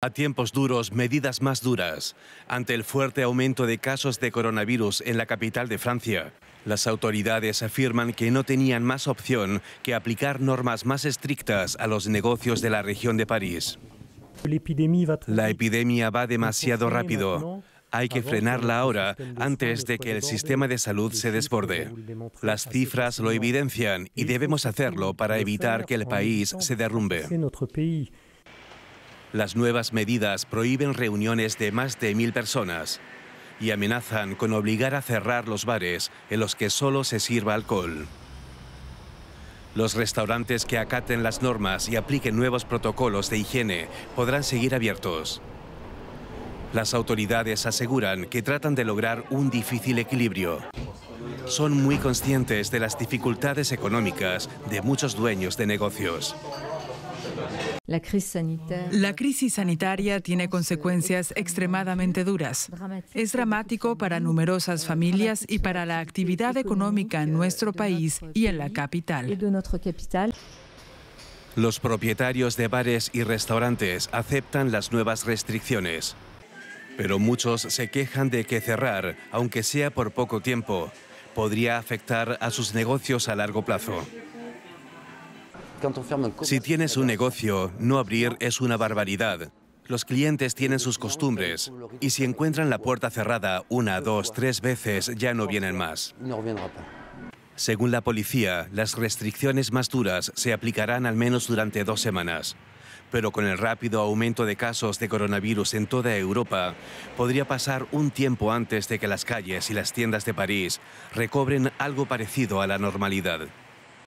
A tiempos duros, medidas más duras. Ante el fuerte aumento de casos de coronavirus en la capital de Francia, las autoridades afirman que no tenían más opción que aplicar normas más estrictas a los negocios de la región de París. La epidemia va demasiado rápido. Hay que frenarla ahora antes de que el sistema de salud se desborde. Las cifras lo evidencian y debemos este hacerlo para evitar que el país se derrumbe. Las nuevas medidas prohíben reuniones de más de mil personas y amenazan con obligar a cerrar los bares en los que solo se sirva alcohol. Los restaurantes que acaten las normas y apliquen nuevos protocolos de higiene podrán seguir abiertos. Las autoridades aseguran que tratan de lograr un difícil equilibrio. Son muy conscientes de las dificultades económicas de muchos dueños de negocios. La crisis, sanitaria. tiene consecuencias extremadamente duras. Es dramático para numerosas familias y para la actividad económica en nuestro país y en la capital. Los propietarios de bares y restaurantes aceptan las nuevas restricciones, pero muchos se quejan de que cerrar, aunque sea por poco tiempo, podría afectar a sus negocios a largo plazo. Si tienes un negocio, no abrir es una barbaridad. Los clientes tienen sus costumbres y si encuentran la puerta cerrada una, dos, tres veces, ya no vienen más. Según la policía, las restricciones más duras se aplicarán al menos durante dos semanas. Pero con el rápido aumento de casos de coronavirus en toda Europa, podría pasar un tiempo antes de que las calles y las tiendas de París recobren algo parecido a la normalidad.